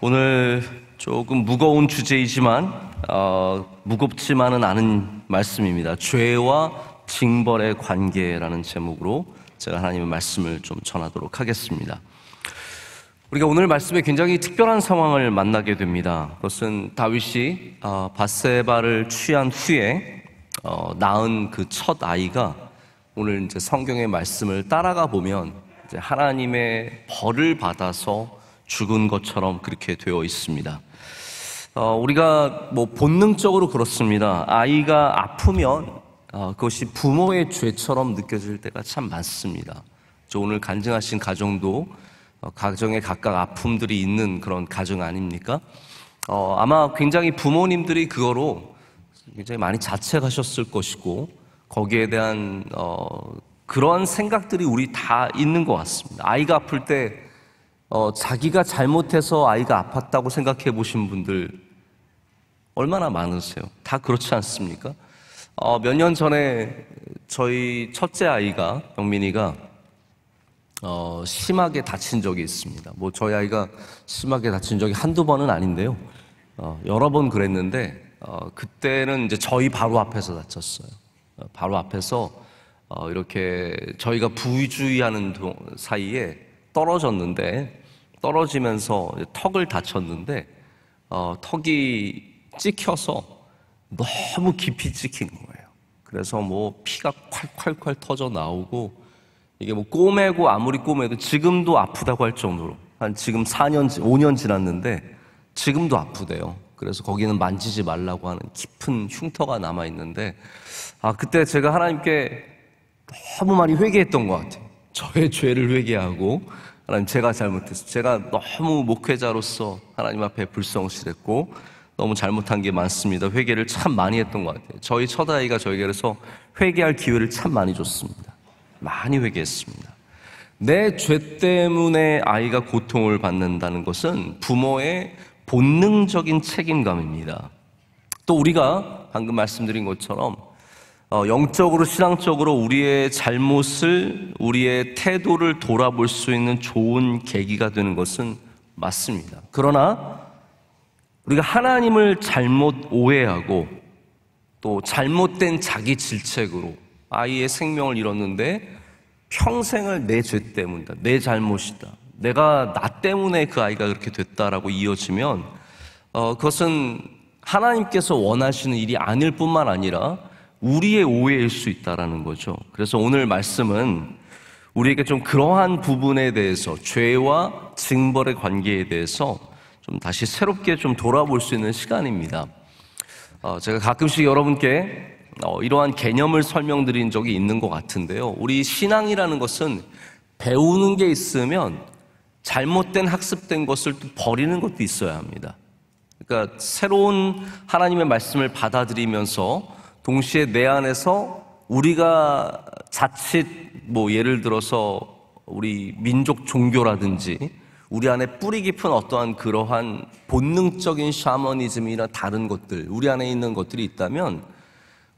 오늘 조금 무거운 주제이지만 어, 무겁지만은 않은 말씀입니다. 죄와 징벌의 관계라는 제목으로 제가 하나님의 말씀을 좀 전하도록 하겠습니다. 우리가 오늘 말씀에 굉장히 특별한 상황을 만나게 됩니다. 그것은 다윗이 어, 바세바를 취한 후에 어, 낳은 그 첫 아이가 오늘 이제 성경의 말씀을 따라가 보면 하나님의 벌을 받아서 죽은 것처럼 그렇게 되어 있습니다. 어, 우리가 뭐 본능적으로 그렇습니다. 아이가 아프면 어, 그것이 부모의 죄처럼 느껴질 때가 참 많습니다. 저 오늘 간증하신 가정도 어, 가정에 각각 아픔들이 있는 그런 가정 아닙니까? 어, 아마 굉장히 부모님들이 그거로 굉장히 많이 자책하셨을 것이고 거기에 대한 어, 그런 생각들이 우리 다 있는 것 같습니다. 아이가 아플 때 어, 자기가 잘못해서 아이가 아팠다고 생각해 보신 분들 얼마나 많으세요? 다 그렇지 않습니까? 어, 몇 년 전에 저희 첫째 아이가 영민이가 어, 심하게 다친 적이 있습니다. 뭐 저희 아이가 심하게 다친 적이 한두 번은 아닌데요. 어, 여러 번 그랬는데 어, 그때는 이제 저희 바로 앞에서 다쳤어요. 어, 바로 앞에서 어, 이렇게 저희가 부위주의하는 사이에 떨어졌는데 떨어지면서 턱을 다쳤는데 어, 턱이 찍혀서 너무 깊이 찍힌 거예요. 그래서 뭐 피가 콸콸콸 터져 나오고 이게 뭐 꼬매고 아무리 꼬매도 지금도 아프다고 할 정도로 한 지금 4년, 5년 지났는데 지금도 아프대요. 그래서 거기는 만지지 말라고 하는 깊은 흉터가 남아 있는데 아 그때 제가 하나님께 너무 많이 회개했던 것 같아요. 저의 죄를 회개하고 하나님 제가 잘못했어. 제가 너무 목회자로서 하나님 앞에 불성실했고 너무 잘못한 게 많습니다. 회개를 참 많이 했던 것 같아요. 저희 첫아이가 저에게 그래서 회개할 기회를 참 많이 줬습니다. 많이 회개했습니다. 내 죄 때문에 아이가 고통을 받는다는 것은 부모의 본능적인 책임감입니다. 또 우리가 방금 말씀드린 것처럼 어, 영적으로 신앙적으로 우리의 잘못을 우리의 태도를 돌아볼 수 있는 좋은 계기가 되는 것은 맞습니다. 그러나 우리가 하나님을 잘못 오해하고 또 잘못된 자기 질책으로 아이의 생명을 잃었는데 평생을 내 죄 때문이다. 내 잘못이다. 내가 나 때문에 그 아이가 그렇게 됐다라고 이어지면 어, 그것은 하나님께서 원하시는 일이 아닐 뿐만 아니라 우리의 오해일 수 있다라는 거죠. 그래서 오늘 말씀은 우리에게 좀 그러한 부분에 대해서 죄와 징벌의 관계에 대해서 좀 다시 새롭게 좀 돌아볼 수 있는 시간입니다. 어, 제가 가끔씩 여러분께 어, 이러한 개념을 설명드린 적이 있는 것 같은데요. 우리 신앙이라는 것은 배우는 게 있으면 잘못된 학습된 것을 또 버리는 것도 있어야 합니다. 그러니까 새로운 하나님의 말씀을 받아들이면서 동시에 내 안에서 우리가 자칫 뭐 예를 들어서 우리 민족 종교라든지 우리 안에 뿌리 깊은 어떠한 그러한 본능적인 샤머니즘이나 다른 것들, 우리 안에 있는 것들이 있다면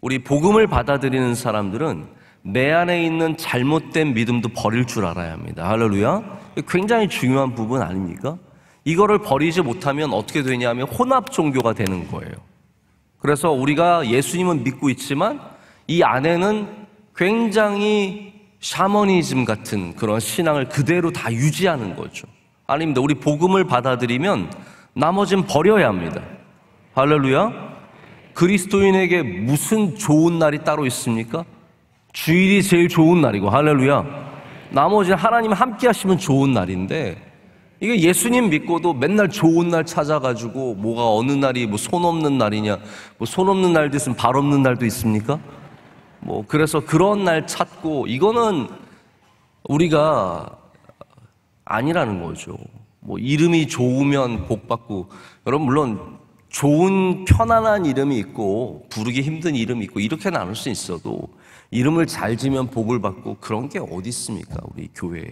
우리 복음을 받아들이는 사람들은 내 안에 있는 잘못된 믿음도 버릴 줄 알아야 합니다. 할렐루야. 굉장히 중요한 부분 아닙니까? 이거를 버리지 못하면 어떻게 되냐면 혼합 종교가 되는 거예요. 그래서 우리가 예수님은 믿고 있지만 이 안에는 굉장히 샤머니즘 같은 그런 신앙을 그대로 다 유지하는 거죠. 아닙니다. 우리 복음을 받아들이면 나머진 버려야 합니다. 할렐루야. 그리스도인에게 무슨 좋은 날이 따로 있습니까? 주일이 제일 좋은 날이고, 할렐루야. 나머지 하나님 함께 하시면 좋은 날인데, 이게 예수님 믿고도 맨날 좋은 날 찾아가지고 뭐가 어느 날이 뭐 손 없는 날이냐, 뭐 손 없는 날도 있으면 발 없는 날도 있습니까? 뭐 그래서 그런 날 찾고 이거는 우리가 아니라는 거죠. 뭐 이름이 좋으면 복 받고 여러분 물론 좋은 편안한 이름이 있고 부르기 힘든 이름이 있고 이렇게 나눌 수 있어도 이름을 잘 지면 복을 받고 그런 게 어디 있습니까? 우리 교회에.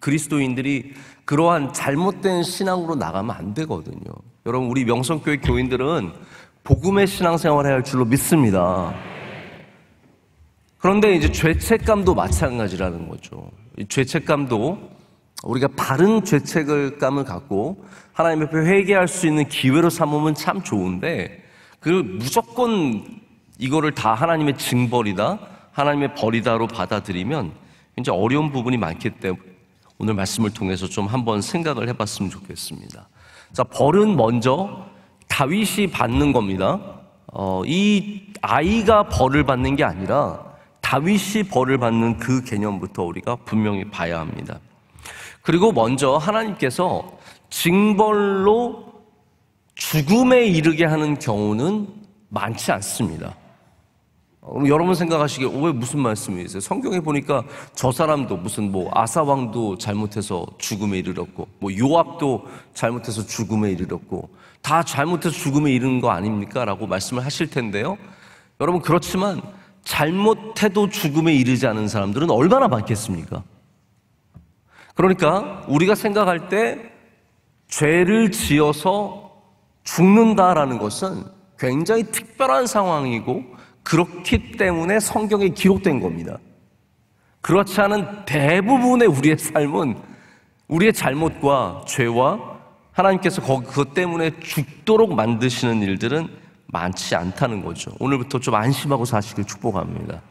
그리스도인들이 그러한 잘못된 신앙으로 나가면 안 되거든요. 여러분, 우리 명성교회 교인들은 복음의 신앙생활 해할 줄로 믿습니다. 그런데 이제 죄책감도 마찬가지라는 거죠. 죄책감도 우리가 바른 죄책감을 갖고 하나님 앞에 회개할 수 있는 기회로 삼으면 참 좋은데 그 무조건 이거를 다 하나님의 징벌이다, 하나님의 벌이다로 받아들이면 이제 어려운 부분이 많기 때문에 오늘 말씀을 통해서 좀 한번 생각을 해봤으면 좋겠습니다. 자, 벌은 먼저 다윗이 받는 겁니다. 어, 이 아이가 벌을 받는 게 아니라 다윗이 벌을 받는 그 개념부터 우리가 분명히 봐야 합니다. 그리고 먼저 하나님께서 징벌로 죽음에 이르게 하는 경우는 많지 않습니다. 여러분 생각하시기에 왜 무슨 말씀이 있어요? 성경에 보니까 저 사람도 무슨 뭐 아사왕도 잘못해서 죽음에 이르렀고 뭐 요압도 잘못해서 죽음에 이르렀고 다 잘못해서 죽음에 이르거 아닙니까? 라고 말씀을 하실 텐데요. 여러분 그렇지만 잘못해도 죽음에 이르지 않은 사람들은 얼마나 많겠습니까? 그러니까 우리가 생각할 때 죄를 지어서 죽는다라는 것은 굉장히 특별한 상황이고 그렇기 때문에 성경에 기록된 겁니다. 그렇지 않은 대부분의 우리의 삶은 우리의 잘못과 죄와 하나님께서 그것 때문에 죽도록 만드시는 일들은 많지 않다는 거죠. 오늘부터 좀 안심하고 사시길 축복합니다.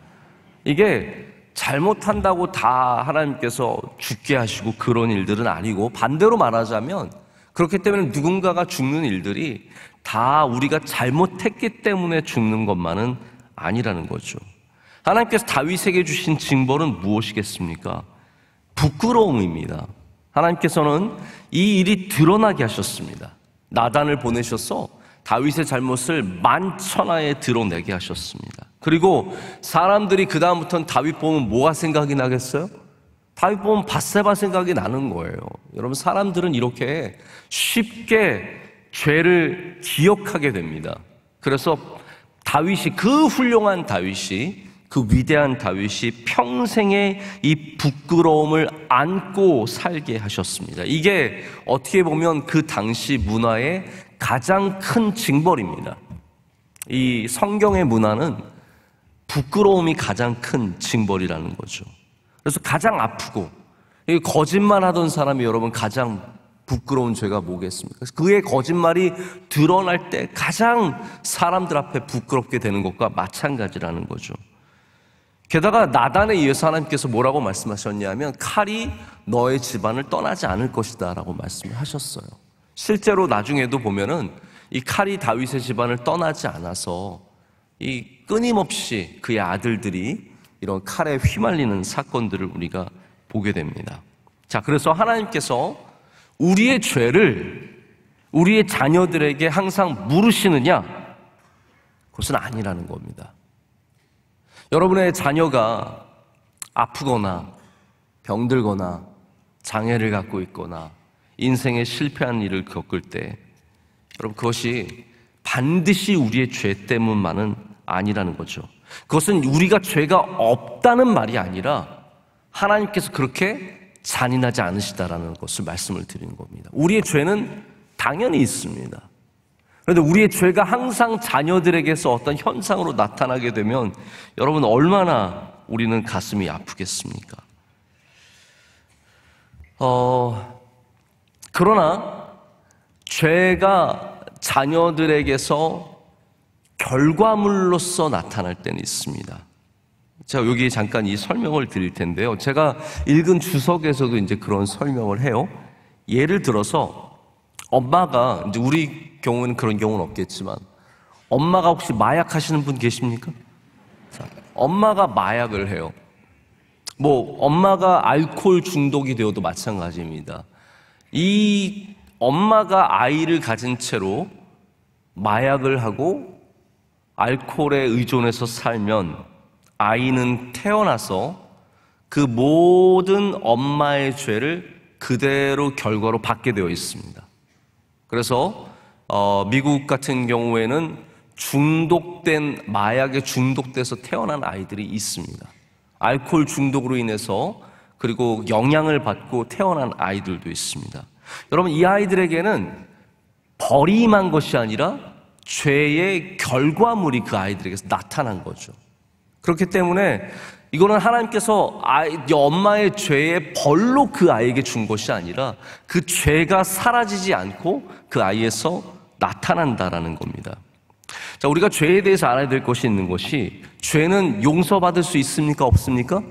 이게 잘못한다고 다 하나님께서 죽게 하시고 그런 일들은 아니고 반대로 말하자면 그렇기 때문에 누군가가 죽는 일들이 다 우리가 잘못했기 때문에 죽는 것만은 아니라는 거죠. 하나님께서 다윗에게 주신 징벌은 무엇이겠습니까? 부끄러움입니다. 하나님께서는 이 일이 드러나게 하셨습니다. 나단을 보내셔서 다윗의 잘못을 만천하에 드러내게 하셨습니다. 그리고 사람들이 그다음부터는 다윗 보면 뭐가 생각이 나겠어요? 다윗 보면 바세바 생각이 나는 거예요. 여러분, 사람들은 이렇게 쉽게 죄를 기억하게 됩니다. 그래서 다윗이 그 훌륭한 다윗이 그 위대한 다윗이 평생에 이 부끄러움을 안고 살게 하셨습니다. 이게 어떻게 보면 그 당시 문화의 가장 큰 징벌입니다. 이 성경의 문화는 부끄러움이 가장 큰 징벌이라는 거죠. 그래서 가장 아프고 거짓말 하던 사람이 여러분 가장 부끄러운 죄가 뭐겠습니까? 그의 거짓말이 드러날 때 가장 사람들 앞에 부끄럽게 되는 것과 마찬가지라는 거죠. 게다가 나단에 의해서 하나님께서 뭐라고 말씀하셨냐면 칼이 너의 집안을 떠나지 않을 것이다라고 말씀하셨어요. 실제로 나중에도 보면은 이 칼이 다윗의 집안을 떠나지 않아서 이 끊임없이 그의 아들들이 이런 칼에 휘말리는 사건들을 우리가 보게 됩니다. 자, 그래서 하나님께서 우리의 죄를 우리의 자녀들에게 항상 물으시느냐? 그것은 아니라는 겁니다. 여러분의 자녀가 아프거나 병들거나 장애를 갖고 있거나 인생에 실패한 일을 겪을 때 여러분 그것이 반드시 우리의 죄 때문만은 아니라는 거죠. 그것은 우리가 죄가 없다는 말이 아니라 하나님께서 그렇게 잔인하지 않으시다라는 것을 말씀을 드리는 겁니다. 우리의 죄는 당연히 있습니다. 그런데 우리의 죄가 항상 자녀들에게서 어떤 현상으로 나타나게 되면 여러분 얼마나 우리는 가슴이 아프겠습니까? 어, 그러나 죄가 자녀들에게서 결과물로서 나타날 때는 있습니다. 자, 여기 잠깐 이 설명을 드릴 텐데요. 제가 읽은 주석에서도 이제 그런 설명을 해요. 예를 들어서 엄마가 이제 우리 경우는 그런 경우는 없겠지만 엄마가 혹시 마약 하시는 분 계십니까? 자, 엄마가 마약을 해요. 뭐 엄마가 알코올 중독이 되어도 마찬가지입니다. 이 엄마가 아이를 가진 채로 마약을 하고 알코올에 의존해서 살면 아이는 태어나서 그 모든 엄마의 죄를 그대로 결과로 받게 되어 있습니다. 그래서 어, 미국 같은 경우에는 중독된 마약에 중독돼서 태어난 아이들이 있습니다. 알코올 중독으로 인해서 그리고 영향을 받고 태어난 아이들도 있습니다. 여러분 이 아이들에게는 벌임한 것이 아니라 죄의 결과물이 그 아이들에게서 나타난 거죠. 그렇기 때문에 이거는 하나님께서 아이, 네 엄마의 죄의 벌로 그 아이에게 준 것이 아니라 그 죄가 사라지지 않고 그 아이에서 나타난다라는 겁니다. 자, 우리가 죄에 대해서 알아야 될 것이 있는 것이 죄는 용서받을 수 있습니까? 없습니까?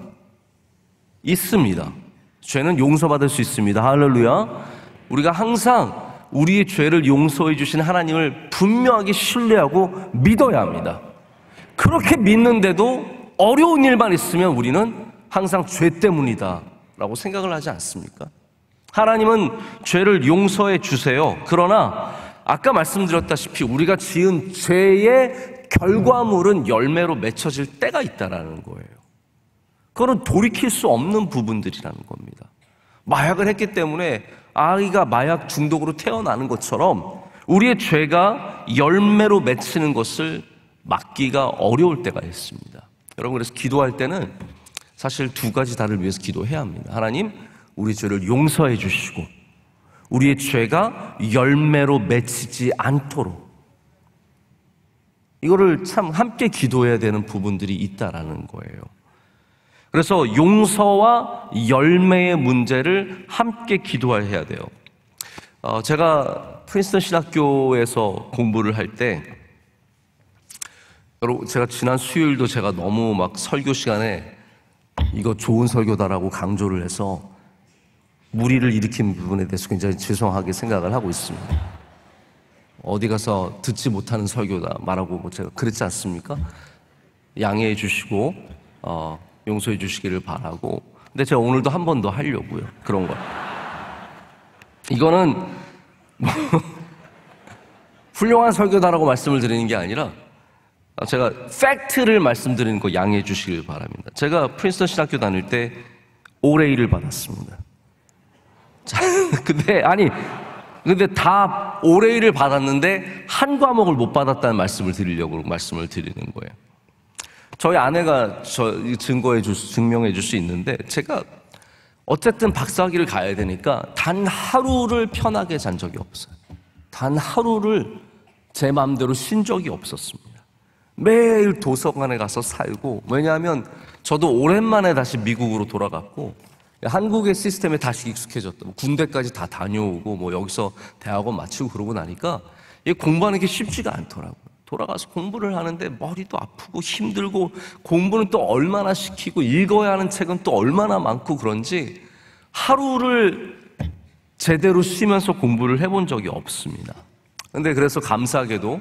있습니다. 죄는 용서받을 수 있습니다. 할렐루야. 우리가 항상 우리의 죄를 용서해 주신 하나님을 분명하게 신뢰하고 믿어야 합니다. 그렇게 믿는데도 어려운 일만 있으면 우리는 항상 죄 때문이다 라고 생각을 하지 않습니까? 하나님은 죄를 용서해 주세요. 그러나 아까 말씀드렸다시피 우리가 지은 죄의 결과물은 열매로 맺혀질 때가 있다라는 거예요. 그거는 돌이킬 수 없는 부분들이라는 겁니다. 마약을 했기 때문에 아이가 마약 중독으로 태어나는 것처럼 우리의 죄가 열매로 맺히는 것을 막기가 어려울 때가 있습니다. 여러분 그래서 기도할 때는 사실 두 가지 다를 위해서 기도해야 합니다. 하나님, 우리 죄를 용서해 주시고 우리의 죄가 열매로 맺히지 않도록 이거를 참 함께 기도해야 되는 부분들이 있다라는 거예요. 그래서 용서와 열매의 문제를 함께 기도해야 돼요. 어, 제가 프린스턴 신학교에서 공부를 할때 여러분 제가 지난 수요일도 제가 너무 막 설교 시간에 이거 좋은 설교다라고 강조를 해서 무리를 일으킨 부분에 대해서 굉장히 죄송하게 생각을 하고 있습니다. 어디 가서 듣지 못하는 설교다 말하고 뭐 제가 그랬지 않습니까? 양해해 주시고 어, 용서해 주시기를 바라고 근데 제가 오늘도 한 번 더 하려고요 그런 걸 이거는 뭐 훌륭한 설교다라고 말씀을 드리는 게 아니라 아, 제가 팩트를 말씀드리는 거 양해해 주시길 바랍니다. 제가 프린스턴 신학교 다닐 때 오레이를 받았습니다. 자, 근데 아니 근데 다 오레이를 받았는데 한 과목을 못 받았다는 말씀을 드리려고 말씀을 드리는 거예요. 저희 아내가 저 증거해 줄 증명해 줄 수 있는데 제가 어쨌든 박사학위를 가야 되니까 단 하루를 편하게 잔 적이 없어요. 단 하루를 제 마음대로 쉰 적이 없었습니다. 매일 도서관에 가서 살고 왜냐하면 저도 오랜만에 다시 미국으로 돌아갔고 한국의 시스템에 다시 익숙해졌다. 뭐 군대까지 다 다녀오고 뭐 여기서 대학원 마치고 그러고 나니까 이 공부하는 게 쉽지가 않더라고요. 돌아가서 공부를 하는데 머리도 아프고 힘들고 공부는 또 얼마나 시키고 읽어야 하는 책은 또 얼마나 많고 그런지 하루를 제대로 쉬면서 공부를 해본 적이 없습니다. 근데 그래서 감사하게도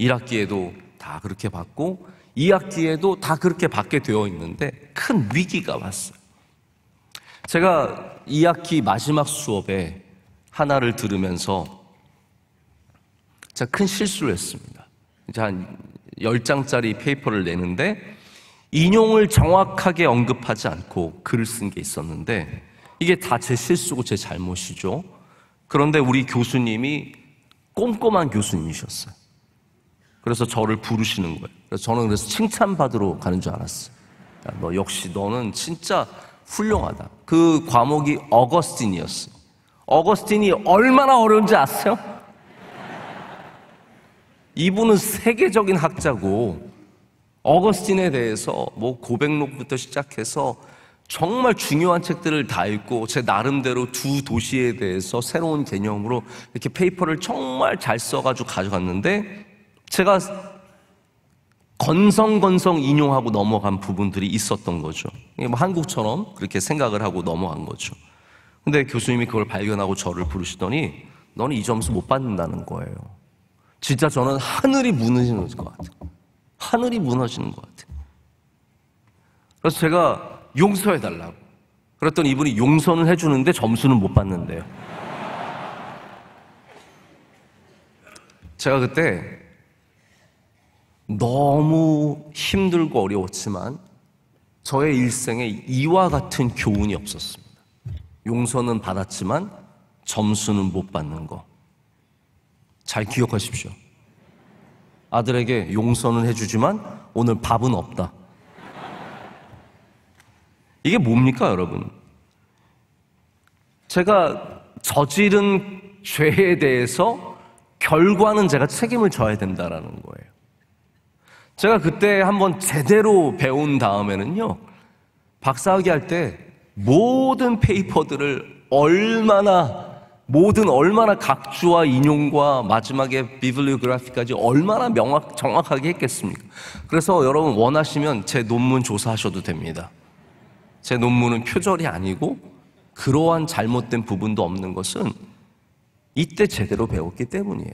1학기에도 다 그렇게 받고 2학기에도 다 그렇게 받게 되어 있는데 큰 위기가 왔어요. 제가 2학기 마지막 수업에 하나를 들으면서 제가 큰 실수를 했습니다. 이제 한 10장짜리 페이퍼를 내는데 인용을 정확하게 언급하지 않고 글을 쓴 게 있었는데 이게 다 제 실수고 제 잘못이죠. 그런데 우리 교수님이 꼼꼼한 교수님이셨어요. 그래서 저를 부르시는 거예요. 그래서 저는 그래서 칭찬받으러 가는 줄 알았어요. 너 역시 너는 진짜 훌륭하다. 그 과목이 어거스틴이었어. 어거스틴이 얼마나 어려운지 아세요? 이분은 세계적인 학자고 어거스틴에 대해서 뭐 고백록부터 시작해서 정말 중요한 책들을 다 읽고 제 나름대로 두 도시에 대해서 새로운 개념으로 이렇게 페이퍼를 정말 잘 써가지고 가져갔는데 제가 건성건성 인용하고 넘어간 부분들이 있었던 거죠. 뭐 한국처럼 그렇게 생각을 하고 넘어간 거죠. 근데 교수님이 그걸 발견하고 저를 부르시더니 너는 이 점수 못 받는다는 거예요. 진짜 저는 하늘이 무너지는 것 같아요. 하늘이 무너지는 것 같아요. 그래서 제가 용서해달라고. 그랬더니 이분이 용서는 해주는데 점수는 못 받는데요. 제가 그때 너무 힘들고 어려웠지만 저의 일생에 이와 같은 교훈이 없었습니다. 용서는 받았지만 점수는 못 받는 거. 잘 기억하십시오. 아들에게 용서는 해주지만 오늘 밥은 없다. 이게 뭡니까, 여러분? 제가 저지른 죄에 대해서 결과는 제가 책임을 져야 된다라는 거예요. 제가 그때 한번 제대로 배운 다음에는요, 박사학위 할 때 모든 페이퍼들을 얼마나, 모든 얼마나 각주와 인용과 마지막에 비블리오그래피까지 얼마나 명확, 정확하게 했겠습니까? 그래서 여러분 원하시면 제 논문 조사하셔도 됩니다. 제 논문은 표절이 아니고 그러한 잘못된 부분도 없는 것은 이때 제대로 배웠기 때문이에요.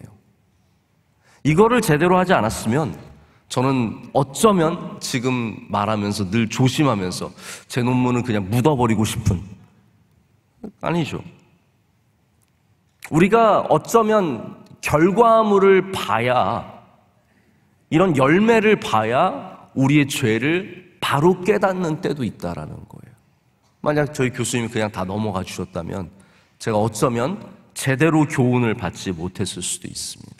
이거를 제대로 하지 않았으면 저는 어쩌면 지금 말하면서 늘 조심하면서 제 논문은 그냥 묻어버리고 싶은 아니죠. 우리가 어쩌면 결과물을 봐야 이런 열매를 봐야 우리의 죄를 바로 깨닫는 때도 있다라는 거예요. 만약 저희 교수님이 그냥 다 넘어가 주셨다면 제가 어쩌면 제대로 교훈을 받지 못했을 수도 있습니다.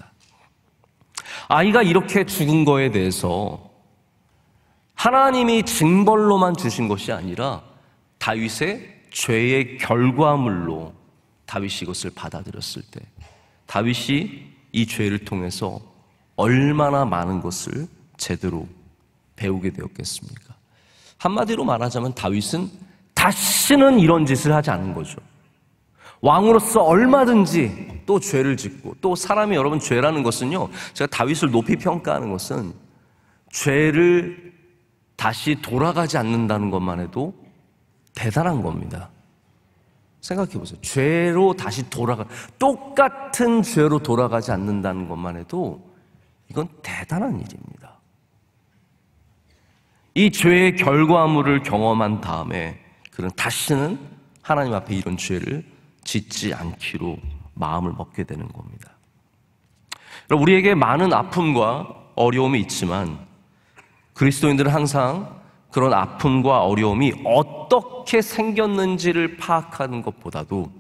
아이가 이렇게 죽은 거에 대해서 하나님이 징벌로만 주신 것이 아니라 다윗의 죄의 결과물로 다윗이 이것을 받아들였을 때 다윗이 이 죄를 통해서 얼마나 많은 것을 제대로 배우게 되었겠습니까? 한마디로 말하자면 다윗은 다시는 이런 짓을 하지 않은 거죠. 왕으로서 얼마든지 또 죄를 짓고 또 사람이 여러분 죄라는 것은요. 제가 다윗을 높이 평가하는 것은 죄를 다시 돌아가지 않는다는 것만 해도 대단한 겁니다. 생각해 보세요. 죄로 다시 돌아가, 똑같은 죄로 돌아가지 않는다는 것만 해도 이건 대단한 일입니다. 이 죄의 결과물을 경험한 다음에 그런 다시는 하나님 앞에 이런 죄를 짓지 않기로 마음을 먹게 되는 겁니다. 우리에게 많은 아픔과 어려움이 있지만 그리스도인들은 항상 그런 아픔과 어려움이 어떻게 생겼는지를 파악하는 것보다도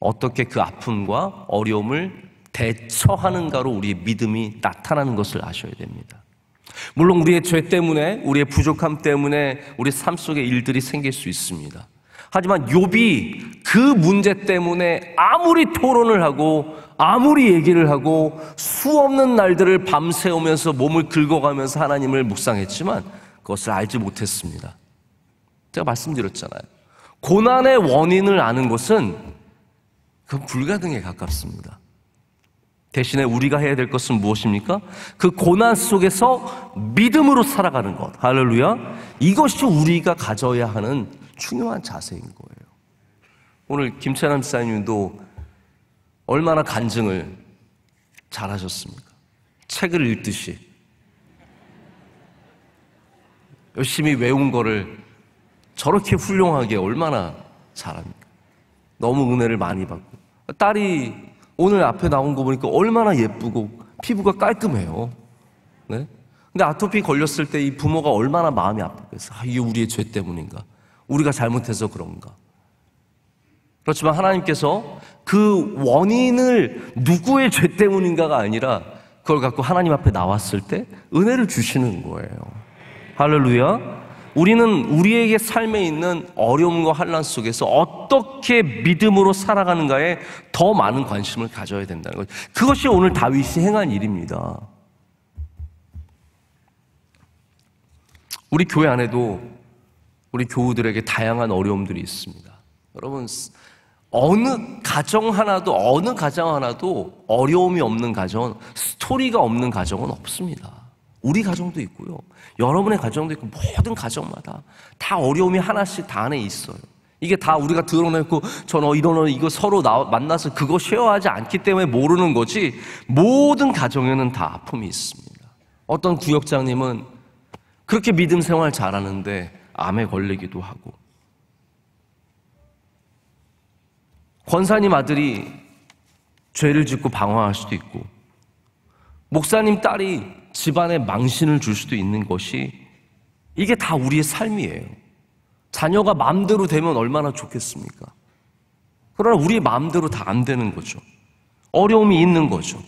어떻게 그 아픔과 어려움을 대처하는가로 우리의 믿음이 나타나는 것을 아셔야 됩니다. 물론 우리의 죄 때문에, 우리의 부족함 때문에 우리 삶 속에 일들이 생길 수 있습니다. 하지만 욥이 그 문제 때문에 아무리 토론을 하고 아무리 얘기를 하고 수없는 날들을 밤새우면서 몸을 긁어가면서 하나님을 묵상했지만 그것을 알지 못했습니다. 제가 말씀드렸잖아요. 고난의 원인을 아는 것은 그 불가능에 가깝습니다. 대신에 우리가 해야 될 것은 무엇입니까? 그 고난 속에서 믿음으로 살아가는 것. 할렐루야. 이것이 우리가 가져야 하는 중요한 자세인 거예요. 오늘 김찬남 사님도 얼마나 간증을 잘하셨습니까? 책을 읽듯이 열심히 외운 거를 저렇게 훌륭하게 얼마나 잘합니까? 너무 은혜를 많이 받고 딸이 오늘 앞에 나온 거 보니까 얼마나 예쁘고 피부가 깔끔해요. 네? 근데 아토피 걸렸을 때 이 부모가 얼마나 마음이 아프겠어. 아, 이게 우리의 죄 때문인가? 우리가 잘못해서 그런가? 그렇지만 하나님께서 그 원인을 누구의 죄 때문인가가 아니라 그걸 갖고 하나님 앞에 나왔을 때 은혜를 주시는 거예요. 할렐루야. 우리는 우리에게 삶에 있는 어려움과 환란 속에서 어떻게 믿음으로 살아가는가에 더 많은 관심을 가져야 된다는 거죠. 그것이 오늘 다윗이 행한 일입니다. 우리 교회 안에도 우리 교우들에게 다양한 어려움들이 있습니다. 여러분, 어느 가정 하나도, 어느 가정 하나도 어려움이 없는 가정, 스토리가 없는 가정은 없습니다. 우리 가정도 있고요. 여러분의 가정도 있고, 모든 가정마다 다 어려움이 하나씩 다 안에 있어요. 이게 다 우리가 드러내고 저는 어, 이런 어, 이거 서로 나, 만나서 그거 쉐어하지 않기 때문에 모르는 거지 모든 가정에는 다 아픔이 있습니다. 어떤 구역장님은 그렇게 믿음 생활 잘하는데 암에 걸리기도 하고. 권사님 아들이 죄를 짓고 방황할 수도 있고, 목사님 딸이 집안에 망신을 줄 수도 있는 것이 이게 다 우리의 삶이에요. 자녀가 마음대로 되면 얼마나 좋겠습니까? 그러나 우리의 마음대로 다 안 되는 거죠. 어려움이 있는 거죠.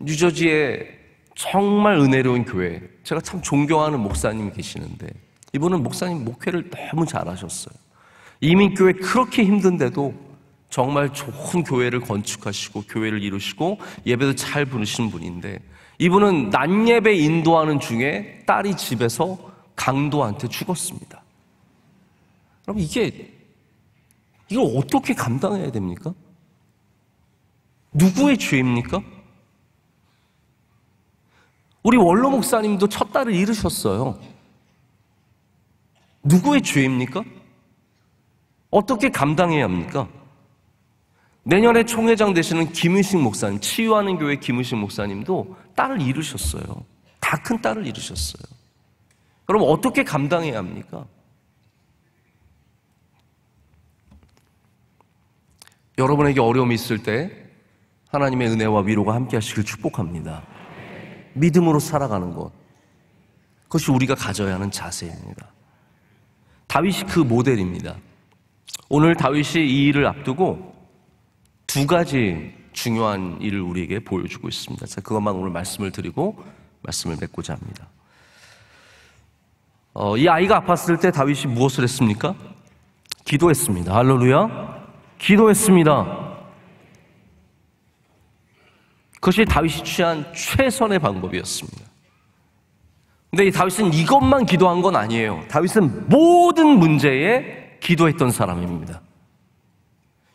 뉴저지에 정말 은혜로운 교회. 제가 참 존경하는 목사님이 계시는데 이분은 목사님 목회를 너무 잘하셨어요. 이민교회 그렇게 힘든데도 정말 좋은 교회를 건축하시고 교회를 이루시고 예배도 잘 부르시는 분인데 이분은 낮 예배 인도하는 중에 딸이 집에서 강도한테 죽었습니다. 그럼 이게 이걸 어떻게 감당해야 됩니까? 누구의 죄입니까? 우리 원로 목사님도 첫 딸을 잃으셨어요. 누구의 죄입니까? 어떻게 감당해야 합니까? 내년에 총회장 되시는 김은식 목사님, 치유하는 교회 김은식 목사님도 딸을 잃으셨어요. 다 큰 딸을 잃으셨어요. 그럼 어떻게 감당해야 합니까? 여러분에게 어려움이 있을 때 하나님의 은혜와 위로가 함께 하시길 축복합니다. 믿음으로 살아가는 것. 그것이 우리가 가져야 하는 자세입니다. 다윗이 그 모델입니다. 오늘 다윗이 이 일을 앞두고 두 가지 중요한 일을 우리에게 보여주고 있습니다. 제가 그것만 오늘 말씀을 드리고 말씀을 맺고자 합니다. 어, 이 아이가 아팠을 때 다윗이 무엇을 했습니까? 기도했습니다. 할렐루야. 기도했습니다. 그것이 다윗이 취한 최선의 방법이었습니다. 근데 이 다윗은 이것만 기도한 건 아니에요. 다윗은 모든 문제에 기도했던 사람입니다.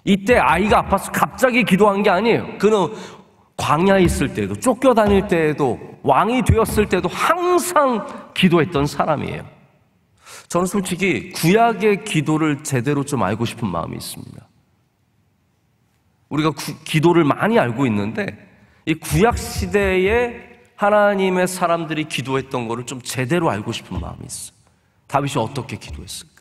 이때 아이가 아파서 갑자기 기도한 게 아니에요. 그는 광야에 있을 때도, 쫓겨다닐 때에도, 왕이 되었을 때도 항상 기도했던 사람이에요. 저는 솔직히 구약의 기도를 제대로 좀 알고 싶은 마음이 있습니다. 우리가 구, 기도를 많이 알고 있는데 이 구약 시대에 하나님의 사람들이 기도했던 거를 좀 제대로 알고 싶은 마음이 있어. 다윗이 어떻게 기도했을까?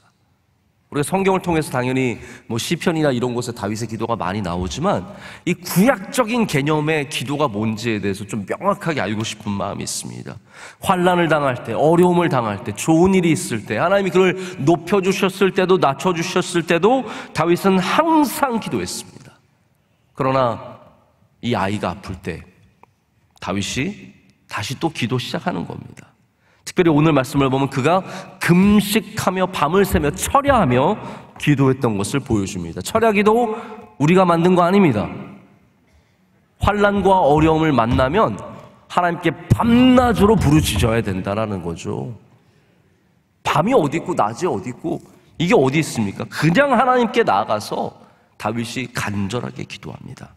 우리가 성경을 통해서 당연히 뭐 시편이나 이런 곳에 다윗의 기도가 많이 나오지만 이 구약적인 개념의 기도가 뭔지에 대해서 좀 명확하게 알고 싶은 마음이 있습니다. 환란을 당할 때, 어려움을 당할 때, 좋은 일이 있을 때, 하나님이 그를 높여 주셨을 때도 낮춰 주셨을 때도 다윗은 항상 기도했습니다. 그러나 이 아이가 아플 때 다윗이 다시 또 기도 시작하는 겁니다. 특별히 오늘 말씀을 보면 그가 금식하며 밤을 새며 철야하며 기도했던 것을 보여줍니다. 철야 기도 우리가 만든 거 아닙니다. 환란과 어려움을 만나면 하나님께 밤낮으로 부르짖어야 된다라는 거죠. 밤이 어디 있고 낮이 어디 있고 이게 어디 있습니까? 그냥 하나님께 나아가서 다윗이 간절하게 기도합니다.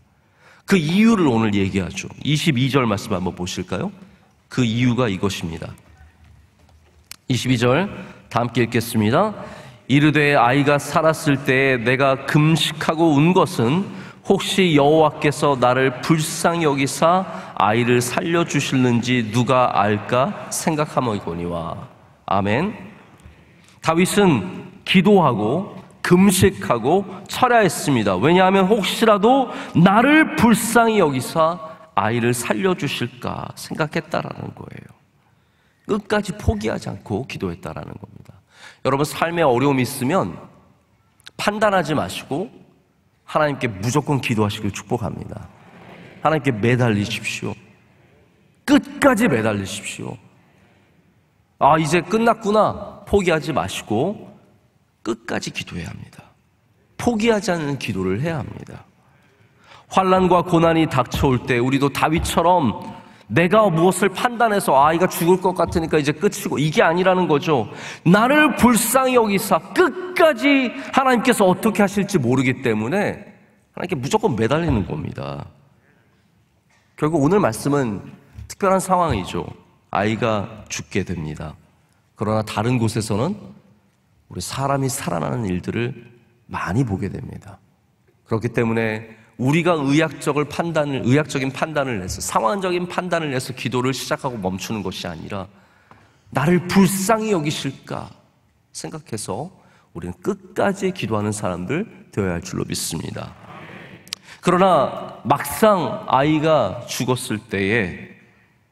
그 이유를 오늘 얘기하죠. 22절 말씀 한번 보실까요? 그 이유가 이것입니다. 22절 다 함께 읽겠습니다. 이르되 아이가 살았을 때 내가 금식하고 운 것은 혹시 여호와께서 나를 불쌍히 여기사 아이를 살려 주실는지 누가 알까 생각하머이거니와 아멘. 다윗은 기도하고 금식하고 철야했습니다. 왜냐하면 혹시라도 나를 불쌍히 여기서 아이를 살려주실까 생각했다라는 거예요. 끝까지 포기하지 않고 기도했다라는 겁니다. 여러분 삶에 어려움이 있으면 판단하지 마시고 하나님께 무조건 기도하시길 축복합니다. 하나님께 매달리십시오. 끝까지 매달리십시오. 아, 이제 끝났구나. 포기하지 마시고 끝까지 기도해야 합니다. 포기하지 않는 기도를 해야 합니다. 환란과 고난이 닥쳐올 때 우리도 다윗처럼 내가 무엇을 판단해서 아이가 죽을 것 같으니까 이제 끝이고 이게 아니라는 거죠. 나를 불쌍히 여기사 끝까지 하나님께서 어떻게 하실지 모르기 때문에 하나님께 무조건 매달리는 겁니다. 결국 오늘 말씀은 특별한 상황이죠. 아이가 죽게 됩니다. 그러나 다른 곳에서는 우리 사람이 살아나는 일들을 많이 보게 됩니다. 그렇기 때문에 우리가 의학적을 판단을, 의학적인 판단을 내서 상황적인 판단을 내서 기도를 시작하고 멈추는 것이 아니라 나를 불쌍히 여기실까 생각해서 우리는 끝까지 기도하는 사람들 되어야 할 줄로 믿습니다. 그러나 막상 아이가 죽었을 때에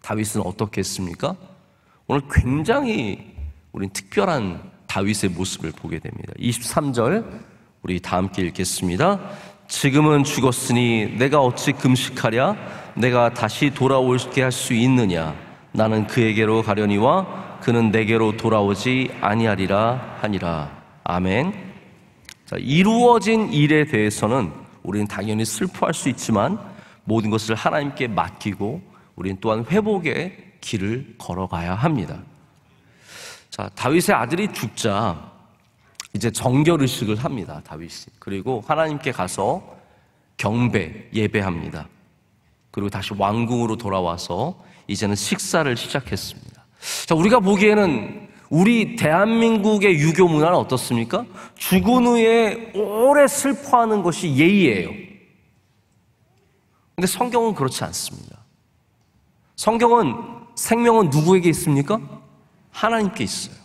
다윗은 어떻게 했습니까? 오늘 굉장히 우린 특별한 다윗의 모습을 보게 됩니다. 23절 우리 다 함께 읽겠습니다. 지금은 죽었으니 내가 어찌 금식하랴 내가 다시 돌아올게 할 수 있느냐 나는 그에게로 가려니와 그는 내게로 돌아오지 아니하리라 하니라. 아멘. 자, 이루어진 일에 대해서는 우리는 당연히 슬퍼할 수 있지만 모든 것을 하나님께 맡기고 우리는 또한 회복의 길을 걸어가야 합니다. 자, 다윗의 아들이 죽자 이제 정결 의식을 합니다. 다윗이. 그리고 하나님께 가서 경배, 예배합니다. 그리고 다시 왕궁으로 돌아와서 이제는 식사를 시작했습니다. 자, 우리가 보기에는 우리 대한민국의 유교 문화는 어떻습니까? 죽은 후에 오래 슬퍼하는 것이 예의예요. 근데 성경은 그렇지 않습니다. 성경은 생명은 누구에게 있습니까? 하나님께 있어요.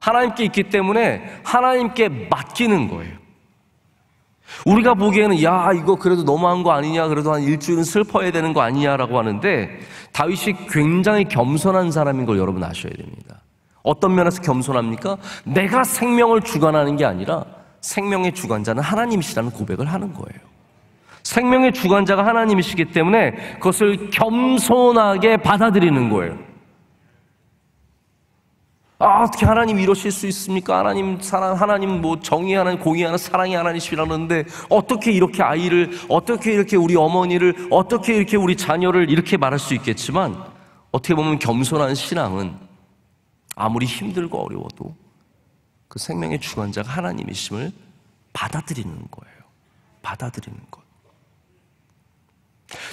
하나님께 있기 때문에 하나님께 맡기는 거예요. 우리가 보기에는 야 이거 그래도 너무한 거 아니냐 그래도 한 일주일은 슬퍼해야 되는 거 아니냐라고 하는데 다윗이 굉장히 겸손한 사람인 걸 여러분 아셔야 됩니다. 어떤 면에서 겸손합니까? 내가 생명을 주관하는 게 아니라 생명의 주관자는 하나님이시라는 고백을 하는 거예요. 생명의 주관자가 하나님이시기 때문에 그것을 겸손하게 받아들이는 거예요. 아, 어떻게 하나님 이러실 수 있습니까? 하나님 사랑, 하나님 뭐 정의 하나님, 공의 하나님, 사랑의 하나님이시라는데 어떻게 이렇게 아이를, 어떻게 이렇게 우리 어머니를, 어떻게 이렇게 우리 자녀를 이렇게 말할 수 있겠지만 어떻게 보면 겸손한 신앙은 아무리 힘들고 어려워도 그 생명의 주관자가 하나님이심을 받아들이는 거예요. 받아들이는 것.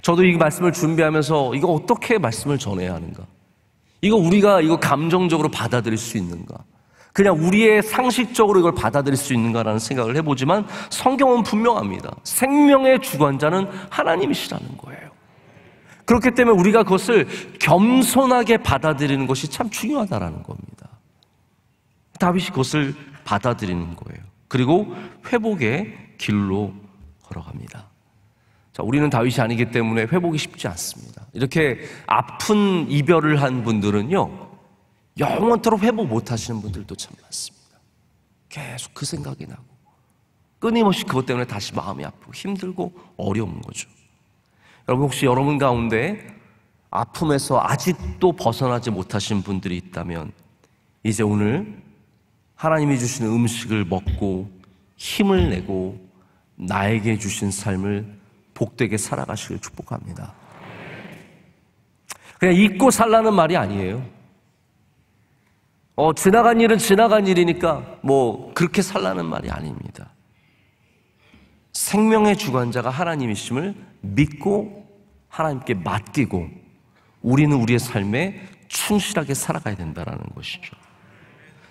저도 이 말씀을 준비하면서 이거 어떻게 말씀을 전해야 하는가? 이거 우리가 이거 감정적으로 받아들일 수 있는가? 그냥 우리의 상식적으로 이걸 받아들일 수 있는가라는 생각을 해보지만 성경은 분명합니다. 생명의 주관자는 하나님이시라는 거예요. 그렇기 때문에 우리가 그것을 겸손하게 받아들이는 것이 참 중요하다라는 겁니다. 다윗이 그것을 받아들이는 거예요. 그리고 회복의 길로 걸어갑니다. 자, 우리는 다윗이 아니기 때문에 회복이 쉽지 않습니다. 이렇게 아픈 이별을 한 분들은요, 영원토록 회복 못 하시는 분들도 참 많습니다. 계속 그 생각이 나고, 끊임없이 그것 때문에 다시 마음이 아프고 힘들고 어려운 거죠. 여러분 혹시 여러분 가운데 아픔에서 아직도 벗어나지 못하신 분들이 있다면 이제 오늘 하나님이 주시는 음식을 먹고 힘을 내고 나에게 주신 삶을 복되게 살아가시길 축복합니다. 그냥 잊고 살라는 말이 아니에요. 어, 지나간 일은 지나간 일이니까 뭐 그렇게 살라는 말이 아닙니다. 생명의 주관자가 하나님이심을 믿고 하나님께 맡기고 우리는 우리의 삶에 충실하게 살아가야 된다라는 것이죠.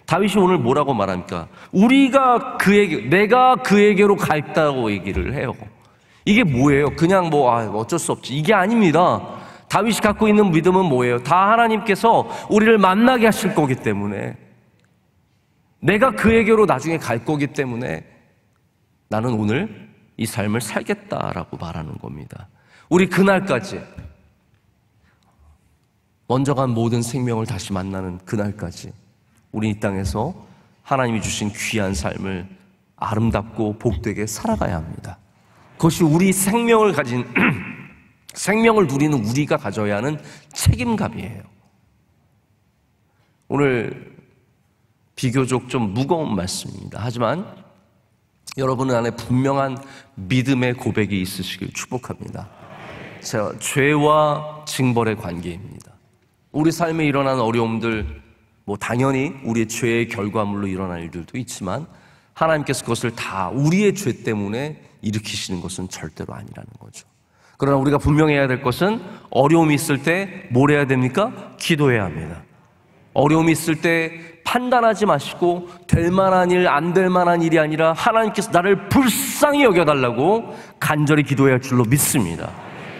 다윗이 오늘 뭐라고 말합니까? 우리가 그에게 내가 그에게로 갈다고 얘기를 해요. 이게 뭐예요? 그냥 뭐 아, 어쩔 수 없지. 이게 아닙니다. 다윗이 갖고 있는 믿음은 뭐예요? 다 하나님께서 우리를 만나게 하실 거기 때문에 내가 그에게로 나중에 갈 거기 때문에 나는 오늘 이 삶을 살겠다라고 말하는 겁니다. 우리 그날까지 먼저 간 모든 생명을 다시 만나는 그날까지 우리 이 땅에서 하나님이 주신 귀한 삶을 아름답고 복되게 살아가야 합니다. 그것이 우리 생명을 가진 생명을 누리는 우리가 가져야 하는 책임감이에요. 오늘 비교적 좀 무거운 말씀입니다. 하지만 여러분 안에 분명한 믿음의 고백이 있으시길 축복합니다. 자, 죄와 징벌의 관계입니다. 우리 삶에 일어난 어려움들, 뭐 당연히 우리의 죄의 결과물로 일어난 일들도 있지만 하나님께서 그것을 다 우리의 죄 때문에 일으키시는 것은 절대로 아니라는 거죠. 그러나 우리가 분명해야 될 것은 어려움이 있을 때 뭘 해야 됩니까? 기도해야 합니다. 어려움이 있을 때 판단하지 마시고 될 만한 일, 안 될 만한 일이 아니라 하나님께서 나를 불쌍히 여겨달라고 간절히 기도해야 할 줄로 믿습니다.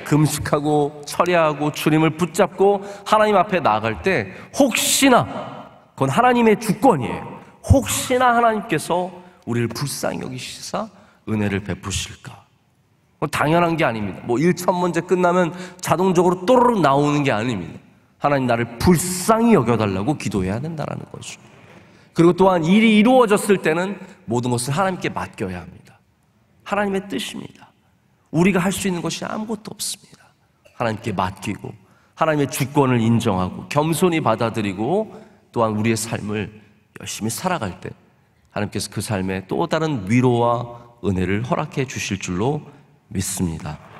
금식하고 철야하고 주님을 붙잡고 하나님 앞에 나갈때 혹시나 그건 하나님의 주권이에요. 혹시나 하나님께서 우리를 불쌍히 여기시사 은혜를 베푸실까? 뭐 당연한 게 아닙니다. 뭐 1천 문제 끝나면 자동적으로 또르르 나오는 게 아닙니다. 하나님 나를 불쌍히 여겨달라고 기도해야 된다는 거죠. 그리고 또한 일이 이루어졌을 때는 모든 것을 하나님께 맡겨야 합니다. 하나님의 뜻입니다. 우리가 할 수 있는 것이 아무것도 없습니다. 하나님께 맡기고 하나님의 주권을 인정하고 겸손히 받아들이고 또한 우리의 삶을 열심히 살아갈 때 하나님께서 그 삶에 또 다른 위로와 은혜를 허락해 주실 줄로 믿습니다.